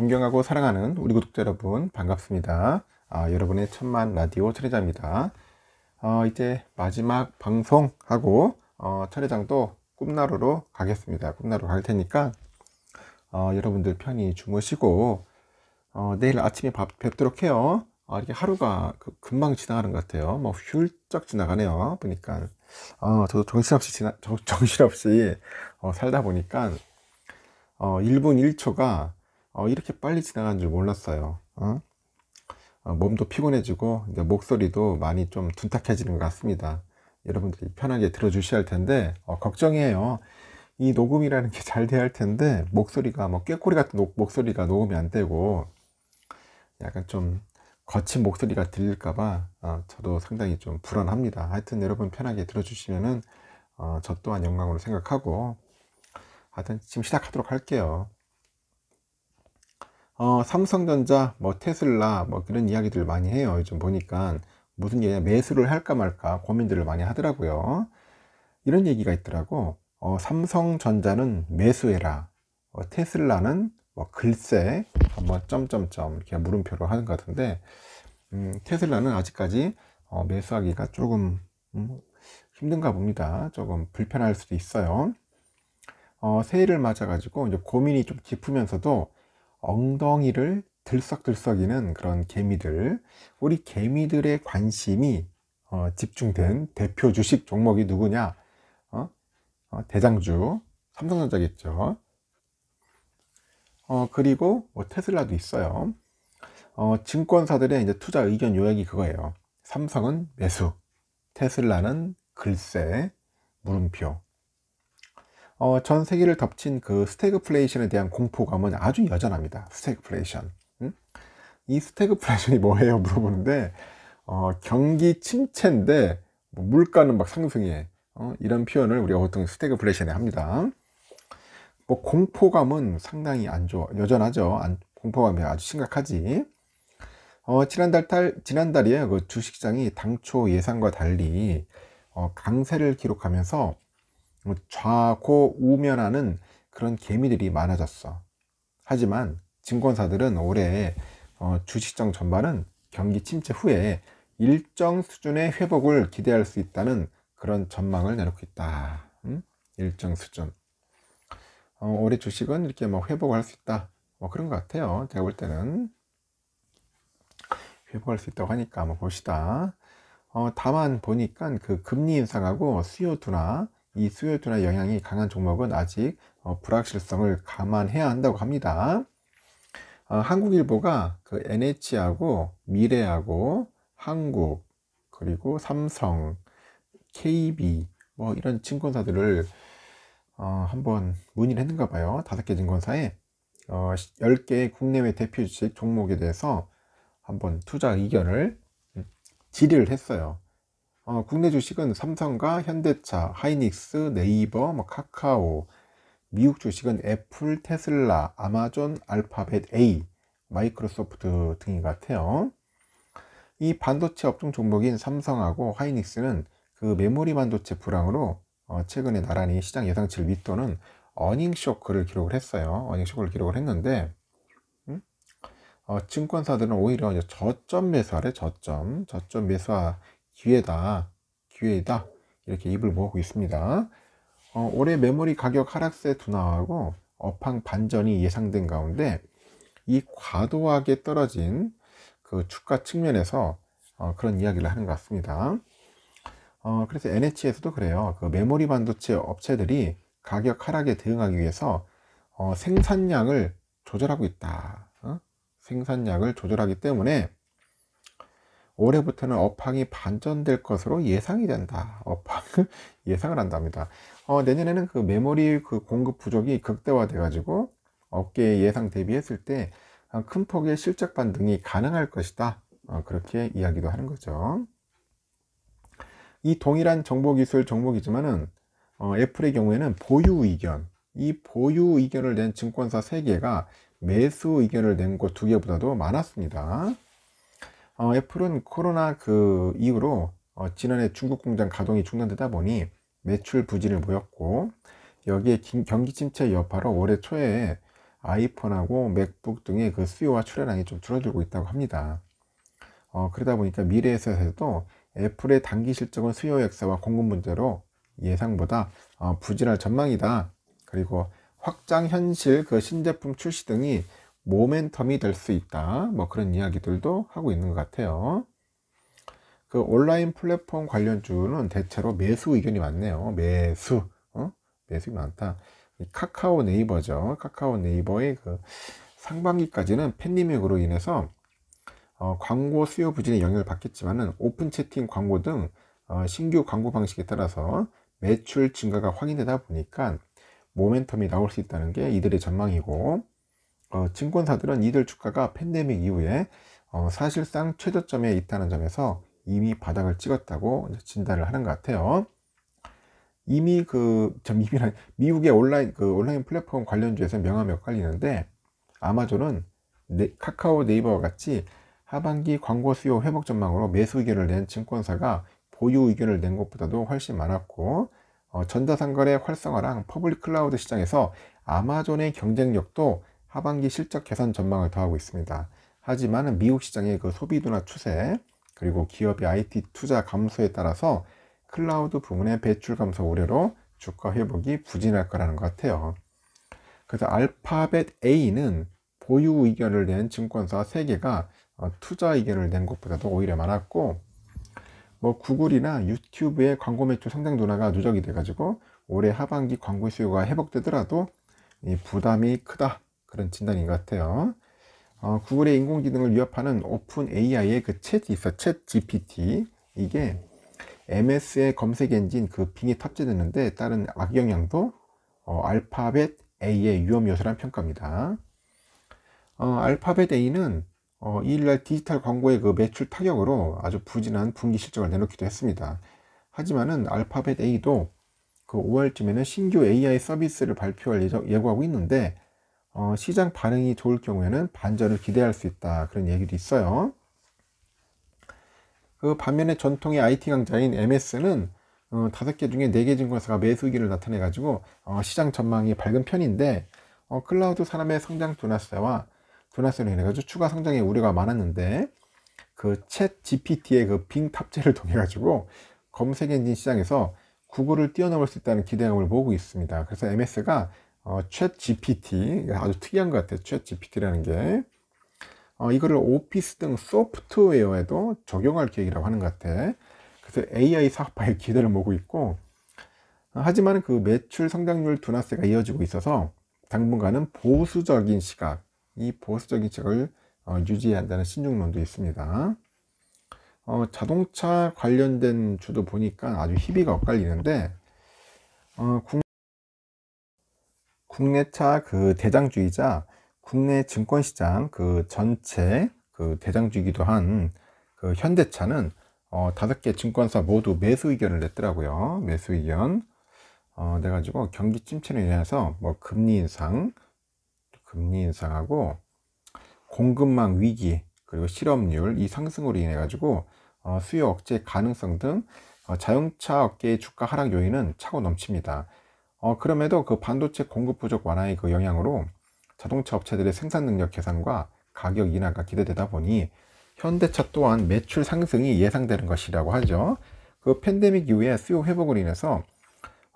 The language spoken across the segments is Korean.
존경하고 사랑하는 우리 구독자 여러분 반갑습니다. 아, 여러분의 천만 라디오 철회장입니다. 어, 이제 마지막 방송하고 어, 철회장도 꿈나루로 가겠습니다. 꿈나루 갈 테니까 어, 여러분들 편히 주무시고 어, 내일 아침에 밥, 뵙도록 해요. 아, 이렇게 하루가 그 금방 지나가는 것 같아요. 뭐 훌쩍 지나가네요. 보니까 어, 저도 정신없이 지나, 정, 정신없이 어, 살다 보니까 어, 1분 1초가 어, 이렇게 빨리 지나간 줄 몰랐어요. 어? 어, 몸도 피곤해지고 목소리도 많이 좀 둔탁해지는 것 같습니다. 여러분들이 편하게 들어주셔야 할 텐데 어, 걱정이에요. 이 녹음이라는 게 잘 돼야 할 텐데 목소리가 뭐 꾀꼬리 같은 노, 목소리가 녹음이 안 되고 약간 좀 거친 목소리가 들릴까봐 어, 저도 상당히 좀 불안합니다. 하여튼 여러분 편하게 들어주시면은 어, 저 또한 영광으로 생각하고 하여튼 지금 시작하도록 할게요. 어, 삼성전자, 뭐 테슬라, 뭐 그런 이야기들 많이 해요. 요즘 보니까 무슨 얘기냐 매수를 할까 말까 고민들을 많이 하더라고요. 이런 얘기가 있더라고. 어, 삼성전자는 매수해라. 어, 테슬라는 뭐 글쎄 한 뭐 점점점 이렇게 물음표로 하는 것 같은데 음, 테슬라는 아직까지 어, 매수하기가 조금 음, 힘든가 봅니다. 조금 불편할 수도 있어요. 어, 새해를 맞아 가지고 이제 고민이 좀 깊으면서도 엉덩이를 들썩들썩이는 그런 개미들 우리 개미들의 관심이 어, 집중된 대표 주식 종목이 누구냐 어? 어, 대장주 삼성전자겠죠 어, 그리고 뭐 테슬라도 있어요 어, 증권사들의 이제 투자 의견 요약이 그거예요 삼성은 매수 테슬라는 글쎄 물음표 어, 전 세계를 덮친 그 스태그플레이션에 대한 공포감은 아주 여전합니다. 스태그플레이션. 응? 음? 이 스태그플레이션이 뭐예요? 물어보는데 어, 경기 침체인데 뭐 물가는 막 상승해. 어, 이런 표현을 우리가 보통 스태그플레이션에 합니다. 뭐 공포감은 상당히 안 좋아 여전하죠. 안, 공포감이 아주 심각하지. 어, 지난달 달, 지난달이에요. 그 주식장이 당초 예상과 달리 어, 강세를 기록하면서 좌고 우면하는 그런 개미들이 많아졌어. 하지만 증권사들은 올해 어, 주식장 전반은 경기 침체 후에 일정 수준의 회복을 기대할 수 있다는 그런 전망을 내놓고 있다. 음? 일정 수준. 어, 올해 주식은 이렇게 뭐 회복할 수 있다. 뭐 그런 것 같아요. 제가 볼 때는. 회복할 수 있다고 하니까 한번 봅시다. 어, 다만 보니까 그 금리 인상하고 수요 둔화, 이 수요일투나 영향이 강한 종목은 아직 어, 불확실성을 감안해야 한다고 합니다. 어, 한국일보가 그 NH하고 미래하고 한국 그리고 삼성, KB 뭐 이런 증권사들을 어, 한번 문의를 했는가 봐요. 다섯 개 증권사에 어, 10개의 국내외 대표 주식 종목에 대해서 한번 투자 의견을 음, 질의를 했어요. 어, 국내 주식은 삼성과 현대차, 하이닉스, 네이버, 뭐 카카오, 미국 주식은 애플, 테슬라, 아마존, 알파벳, A, 마이크로소프트 등인 것 같아요. 이 반도체 업종 종목인 삼성하고 하이닉스는 그 메모리 반도체 불황으로 어, 최근에 나란히 시장 예상치를 밑도는 어닝 쇼크를 기록을 했어요. 어닝 쇼크를 기록을 했는데 음? 어, 증권사들은 오히려 저점 매수하래 저점 저점 매수하 기회다. 기회이다. 이렇게 입을 모으고 있습니다. 어, 올해 메모리 가격 하락세 둔화하고 업황 반전이 예상된 가운데 이 과도하게 떨어진 그 주가 측면에서 어, 그런 이야기를 하는 것 같습니다. 어, 그래서 NH에서도 그래요. 그 메모리 반도체 업체들이 가격 하락에 대응하기 위해서 어, 생산량을 조절하고 있다. 어? 생산량을 조절하기 때문에 올해부터는 업황이 반전될 것으로 예상이 된다. 업황 예상을 한답니다. 어, 내년에는 그 메모리 그 공급 부족이 극대화돼가지고 업계 예상 대비했을 때큰 어, 폭의 실적 반등이 가능할 것이다. 어, 그렇게 이야기도 하는 거죠. 이 동일한 정보기술 종목이지만은 어, 애플의 경우에는 보유 의견, 이 보유 의견을 낸 증권사 3개가 매수 의견을 낸곳 2개보다도 많았습니다. 어, 애플은 코로나 그 이후로 어, 지난해 중국 공장 가동이 중단되다 보니 매출 부진을 보였고 여기에 경기 침체 여파로 올해 초에 아이폰하고 맥북 등의 그 수요와 출하량이 좀 줄어들고 있다고 합니다. 어, 그러다 보니까 미래에서도 애플의 단기 실적은 수요 역사와 공급 문제로 예상보다 어, 부진할 전망이다. 그리고 확장 현실 그 신제품 출시 등이 모멘텀이 될 수 있다. 뭐 그런 이야기들도 하고 있는 것 같아요. 그 온라인 플랫폼 관련주는 대체로 매수 의견이 많네요. 매수. 어? 매수가 많다. 카카오 네이버죠. 카카오 네이버의 그 상반기까지는 팬리맥으로 인해서 어, 광고 수요 부진의 영향을 받겠지만은 오픈 채팅 광고 등 어, 신규 광고 방식에 따라서 매출 증가가 확인되다 보니까 모멘텀이 나올 수 있다는 게 이들의 전망이고 어, 증권사들은 이들 주가가 팬데믹 이후에 어, 사실상 최저점에 있다는 점에서 이미 바닥을 찍었다고 진단을 하는 것 같아요. 이미 그, 참, 이미란, 미국의 온라인, 그 온라인 플랫폼 관련주에서 명함이 엇갈리는데, 아마존은 네, 카카오 네이버와 같이 하반기 광고 수요 회복 전망으로 매수 의견을 낸 증권사가 보유 의견을 낸 것보다도 훨씬 많았고, 어, 전자상거래 활성화랑 퍼블릭 클라우드 시장에서 아마존의 경쟁력도 하반기 실적 개선 전망을 더하고 있습니다. 하지만 미국 시장의 그 소비도나 추세 그리고 기업의 IT 투자 감소에 따라서 클라우드 부문의 배출 감소 우려로 주가 회복이 부진할 거라는 것 같아요. 그래서 알파벳 A는 보유 의견을 낸 증권사 3개가 어, 투자 의견을 낸 것보다도 오히려 많았고 뭐 구글이나 유튜브의 광고 매출 성장 둔화가 누적이 돼가지고 올해 하반기 광고 수요가 회복되더라도 이 부담이 크다 그런 진단인 것 같아요. 어, 구글의 인공지능을 위협하는 오픈 AI의 그 챗이 있어, 챗 GPT. 이게 MS의 검색 엔진 그빙에탑재됐는데 따른 악영향도 어, 알파벳 A의 위험 요소란 평가입니다. 어, 알파벳 A는 어, 이일날 디지털 광고의 그 매출 타격으로 아주 부진한 분기 실적을 내놓기도 했습니다. 하지만은 알파벳 A도 그 5월쯤에는 신규 AI 서비스를 발표할 예정, 예고하고 있는데 어, 시장 반응이 좋을 경우에는 반전을 기대할 수 있다 그런 얘기도 있어요. 그 반면에 전통의 IT 강자인 MS는 어, 다섯 개 중에 4개 증권사가 매수 기를 나타내가지고 어, 시장 전망이 밝은 편인데 어, 클라우드 산업의 성장 둔화세와 둔화세로 인해가지고 추가 성장에 우려가 많았는데 그 챗 GPT의 그 빙 탑재를 통해가지고 검색 엔진 시장에서 구글을 뛰어넘을 수 있다는 기대감을 보고 있습니다. 그래서 MS가 어, 챗 GPT 아주 특이한 것 같아요. 챗 GPT라는 게 어, 이거를 오피스 등 소프트웨어에도 적용할 계획이라고 하는 것 같아. 그래서 AI 사업화에 기대를 모으고 있고 어, 하지만 그 매출 성장률 둔화세가 이어지고 있어서 당분간은 보수적인 시각, 이 보수적인 시각을 어, 유지해야 한다는 신중론도 있습니다. 어, 자동차 관련된 주도 보니까 아주 희비가 엇갈리는데 어, 국내차 그 대장주이자 국내 증권시장 그 전체 그 대장주이기도 한 그 현대차는 어, 다섯 개 증권사 모두 매수 의견을 냈더라고요. 매수 의견. 어, 내가지고 경기 침체로 인해서 뭐 금리 인상, 금리 인상하고 공급망 위기, 그리고 실업률 이 상승으로 인해 가지고 어, 수요 억제 가능성 등 어, 자동차 업계의 주가 하락 요인은 차고 넘칩니다. 어, 그럼에도 그 반도체 공급 부족 완화의 그 영향으로 자동차 업체들의 생산 능력 개선과 가격 인하가 기대되다 보니 현대차 또한 매출 상승이 예상되는 것이라고 하죠. 그 팬데믹 이후에 수요 회복을 인해서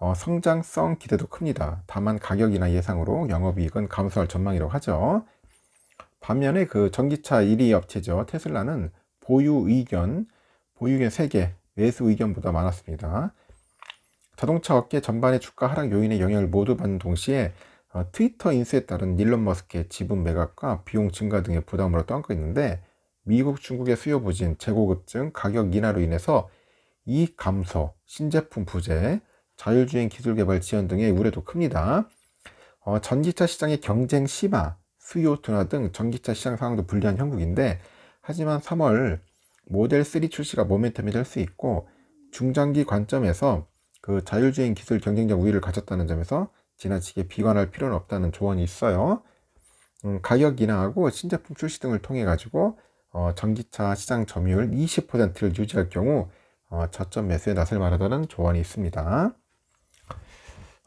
어, 성장성 기대도 큽니다. 다만 가격이나 예상으로 영업이익은 감소할 전망이라고 하죠. 반면에 그 전기차 1위 업체죠. 테슬라는 보유 의견, 보유 의견 3개, 매수 의견보다 많았습니다. 자동차 업계 전반의 주가 하락 요인의 영향을 모두 받는 동시에 어, 트위터 인수에 따른 닐론 머스크의 지분 매각과 비용 증가 등의 부담으로 떠안고 있는데 미국, 중국의 수요 부진, 재고 급증, 가격 인하로 인해서 이익 감소, 신제품 부재, 자율주행 기술 개발 지연 등의 우려도 큽니다. 어, 전기차 시장의 경쟁 심화, 수요 둔화 등 전기차 시장 상황도 불리한 형국인데 하지만 3월 모델 3 출시가 모멘텀이 될 수 있고 중장기 관점에서 그 자율주행 기술 경쟁자 우위를 가졌다는 점에서 지나치게 비관할 필요는 없다는 조언이 있어요. 음, 가격 인하하고 신제품 출시 등을 통해 가지고 어, 전기차 시장 점유율 20%를 유지할 경우 어, 저점 매수에 나설 만하다는 조언이 있습니다.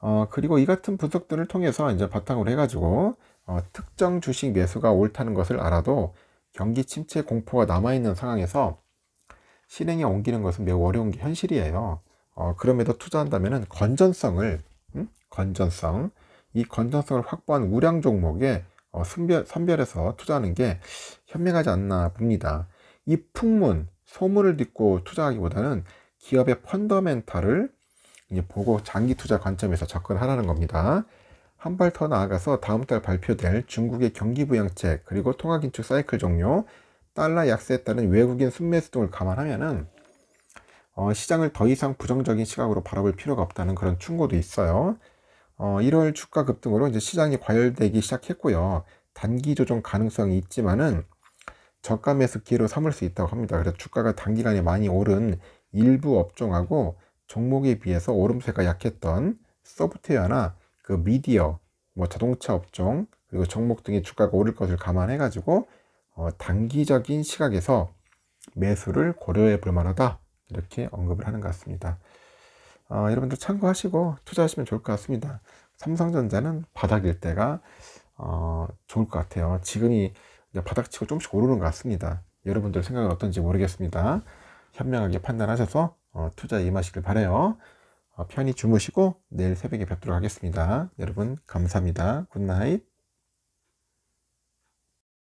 어, 그리고 이 같은 분석들을 통해서 이제 바탕으로 해가지고 어, 특정 주식 매수가 옳다는 것을 알아도 경기 침체 공포가 남아있는 상황에서 실행에 옮기는 것은 매우 어려운 게 현실이에요. 어, 그럼에도 투자한다면 건전성을 음? 건전성 이 건전성을 확보한 우량 종목에 어, 선별, 선별해서 투자하는 게 현명하지 않나 봅니다. 이 풍문 소문을 듣고 투자하기보다는 기업의 펀더멘탈을 이제 보고 장기 투자 관점에서 접근하라는 겁니다. 한 발 더 나아가서 다음 달 발표될 중국의 경기 부양책 그리고 통화 긴축 사이클 종료 달러 약세에 따른 외국인 순매수 등을 감안하면은 어, 시장을 더 이상 부정적인 시각으로 바라볼 필요가 없다는 그런 충고도 있어요. 어, 1월 주가 급등으로 이제 시장이 과열되기 시작했고요. 단기 조정 가능성이 있지만은 저가 매수 기회로 삼을 수 있다고 합니다. 그래서 주가가 단기간에 많이 오른 일부 업종하고 종목에 비해서 오름세가 약했던 소프트웨어나 그 미디어, 뭐 자동차 업종 그리고 종목 등의 주가가 오를 것을 감안해 가지고 어, 단기적인 시각에서 매수를 고려해 볼 만하다 이렇게 언급을 하는 것 같습니다. 어, 여러분들 참고하시고 투자하시면 좋을 것 같습니다. 삼성전자는 바닥일 때가 어, 좋을 것 같아요. 지금이 바닥치고 조금씩 오르는 것 같습니다. 여러분들 생각은 어떤지 모르겠습니다. 현명하게 판단하셔서 어, 투자 임하시길 바래요. 어, 편히 주무시고 내일 새벽에 뵙도록 하겠습니다. 여러분 감사합니다. 굿나잇.